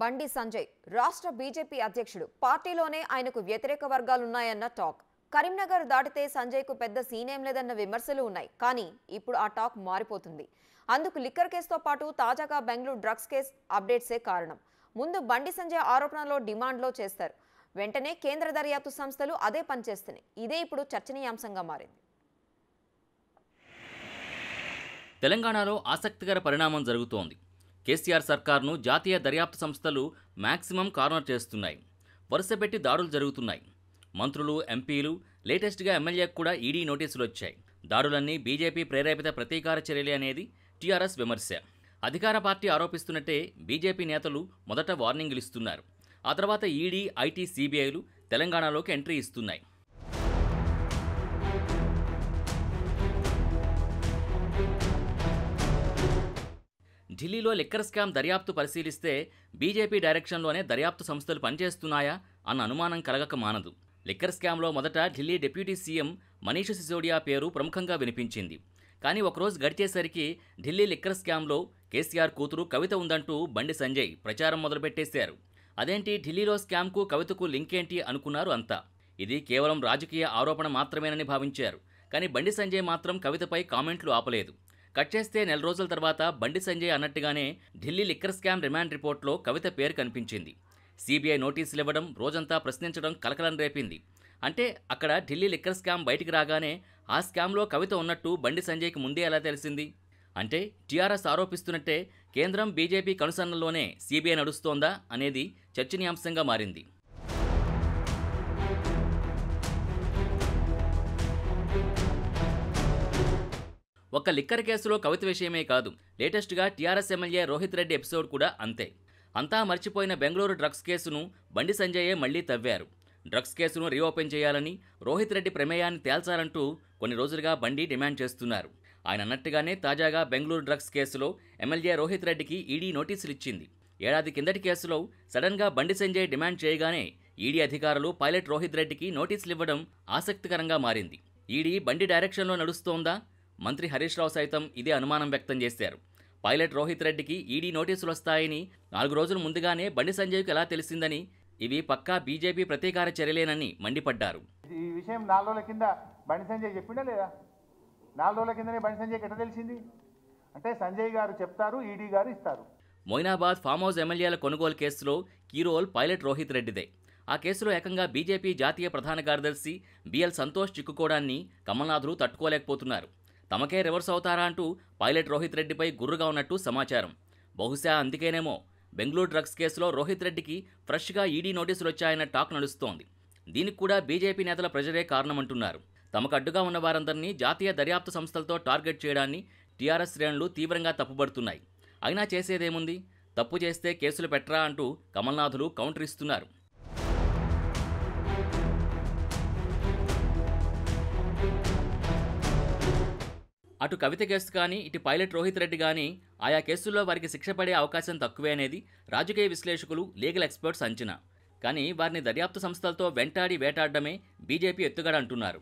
బండి సంజయ్ రాష్ట్ర బీజేపీ అధ్యక్షుడు పార్టీలోనే ఆయనకు వ్యతిరేక వర్గాలున్నాయన్న టాక్ కరీంనగర్ దాటితే సంజయ్కు పెద్ద సీనేం లేదన్న విమర్శలు ఉన్నాయి కానీ ఇప్పుడు ఆ టాక్ మారిపోతుంది అందుకు లిక్కర్ కేసుతో పాటు తాజాగా బెంగళూరు డ్రగ్స్ కేసు అప్డేట్సే కారణం ముందు బండి సంజయ్ ఆరోపణలో డిమాండ్లో చేస్తారు వెంటనే కేంద్ర దర్యాప్తు సంస్థలు అదే పనిచేస్తున్నాయి ఇదే ఇప్పుడు చర్చనీయాంశంగా మారింది తెలంగాణలో ఆసక్తికర పరిణామం జరుగుతోంది కేసీఆర్ సర్కార్ను జాతీయ దర్యాప్తు సంస్థలు మ్యాక్సిమం కార్నర్ చేస్తున్నాయి వరుసపెట్టి దాడులు జరుగుతున్నాయి మంత్రులు ఎంపీలు లేటెస్ట్గా ఎమ్మెల్యేకు కూడా ఈడీ నోటీసులు వచ్చాయి దాడులన్నీ బీజేపీ ప్రేరేపిత ప్రతీకార చర్యలే అనేది టీఆర్ఎస్ విమర్శ అధికార పార్టీ ఆరోపిస్తున్నట్టే బీజేపీ నేతలు మొదట వార్నింగ్లు ఇస్తున్నారు ఆ తర్వాత ఈడీ ఐటీ సిబిఐలు తెలంగాణలోకి ఎంట్రీ ఇస్తున్నాయి ఢిల్లీలో లిక్కర్ స్కామ్ దర్యాప్తు పరిశీలిస్తే బీజేపీ డైరెక్షన్లోనే దర్యాప్తు సంస్థలు పనిచేస్తున్నాయా అన్న అనుమానం కలగక మానదు లిక్కర్ స్కామ్లో మొదట ఢిల్లీ డిప్యూటీ సీఎం మనీష్ సిసోడియా పేరు ప్రముఖంగా వినిపించింది కానీ ఒకరోజు గడిచేసరికి ఢిల్లీ లిక్కర్ స్కామ్లో కేసీఆర్ కూతురు కవిత ఉందంటూ బండి సంజయ్ ప్రచారం మొదలుపెట్టేశారు అదేంటి ఢిల్లీలో స్కామ్కు కవితకు లింక్ ఏంటి అనుకున్నారు అంతా ఇది కేవలం రాజకీయ ఆరోపణ మాత్రమేనని భావించారు కానీ బండి సంజయ్ మాత్రం కవితపై కామెంట్లు ఆపలేదు కట్ చేస్తే నెల రోజుల తర్వాత బండి సంజయ్ అన్నట్టుగానే ఢిల్లీ లిక్కర్ స్కామ్ రిమాండ్ రిపోర్ట్లో కవిత పేరు కనిపించింది సీబీఐ నోటీసులు ఇవ్వడం రోజంతా ప్రశ్నించడం కలకలం రేపింది అంటే అక్కడ ఢిల్లీ లిక్కర్ స్కామ్ బయటికి రాగానే ఆ స్కామ్లో కవిత ఉన్నట్టు బండి సంజయ్కి ముందే ఎలా తెలిసింది అంటే టీఆర్ఎస్ ఆరోపిస్తున్నట్టే కేంద్రం బీజేపీ కనుసన్నల్లోనే సీబీఐ నడుస్తోందా అనేది చర్చనీయాంశంగా మారింది ఒక్క లిక్కర్ కేసులో కవిత విషయమే కాదు లేటెస్ట్గా TRS MLA Rohit Reddy episode కూడా అంతే అంతా మర్చిపోయిన బెంగళూరు డ్రగ్స్ కేసును బండి సంజయే మళ్లీ తవ్వారు డ్రగ్స్ కేసును రీఓపెన్ చేయాలని రోహిత్ రెడ్డి ప్రమేయాన్ని తేల్చాలంటూ కొన్ని రోజులుగా బండి డిమాండ్ చేస్తున్నారు ఆయన అన్నట్టుగానే తాజాగా బెంగళూరు డ్రగ్స్ కేసులో ఎమ్మెల్యే రోహిత్ రెడ్డికి ఈడీ నోటీసులు ఇచ్చింది ఏడాది కిందటి కేసులో సడన్గా బండి సంజయ్ డిమాండ్ చేయగానే ఈడీ అధికారులు పైలట్ రోహిత్ రెడ్డికి నోటీసులు ఇవ్వడం ఆసక్తికరంగా మారింది ఈడీ బండి డైరెక్షన్లో నడుస్తోందా మంత్రి హరీష్ రావు సైతం ఇదే అనుమానం వ్యక్తం చేశారు పైలట్ రోహిత్ రెడ్డికి ఈడీ నోటీసులు వస్తాయని నాలుగు రోజుల ముందుగానే బండి సంజయ్కు ఎలా తెలిసిందని ఇవి పక్కా బీజేపీ ప్రతీకార చర్యలేనని మండిపడ్డారు ఈ విషయం నాలుగు రోజుల కింద బండి సంజయ్ చెప్పిండా లేదా నాలుగు రోజుల కిందనే బండి సంజయ్ ఎట్లా తెలిసింది అంటే సంజయ్ గారు చెప్తారు ఈడీ గారు ఇస్తారు మొయినాబాద్ ఫామ్ హౌస్ ఎమ్మెల్యేల కొనుగోలు కేసులో కీరోల్ పైలట్ రోహిత్ రెడ్డిదే ఆ కేసులో ఏకంగా బీజేపీ జాతీయ ప్రధాన కార్యదర్శి బిఎల్ సంతోష్ చిక్కుకోవడాన్ని కమల్నాథులు తట్టుకోలేకపోతున్నారు తమకే రివర్స్ అవుతారా అంటూ పైలట్ రోహిత్ రెడ్డిపై గుర్రుగా ఉన్నట్టు సమాచారం బహుశా అందుకేనేమో బెంగళూరు డ్రగ్స్ కేసులో రోహిత్ రెడ్డికి ఫ్రెష్గా ఈడీ నోటీసులు వచ్చాయన్న టాక్ నడుస్తోంది దీనికి కూడా బీజేపీ నేతల ప్రజలే కారణమంటున్నారు తమకు అడ్డుగా ఉన్న వారందరినీ జాతీయ దర్యాప్తు సంస్థలతో టార్గెట్ చేయడాన్ని టీఆర్ఎస్ శ్రేణులు తీవ్రంగా తప్పుబడుతున్నాయి అయినా చేసేదేముంది తప్పు చేస్తే కేసులు పెట్టరా అంటూ కమల్నాథులు కౌంటర్ ఇస్తున్నారు అటు కవిత కేసు కానీ ఇటు పైలట్ రోహిత్ రెడ్డి కానీ ఆయా కేసుల్లో వారికి శిక్ష పడే అవకాశం తక్కువే అనేది రాజకీయ విశ్లేషకులు లీగల్ ఎక్స్పర్ట్స్ అంచనా కానీ వారిని దర్యాప్తు సంస్థలతో వెంటాడి వేటాడడమే బీజేపీ ఎత్తుగడ అంటున్నారు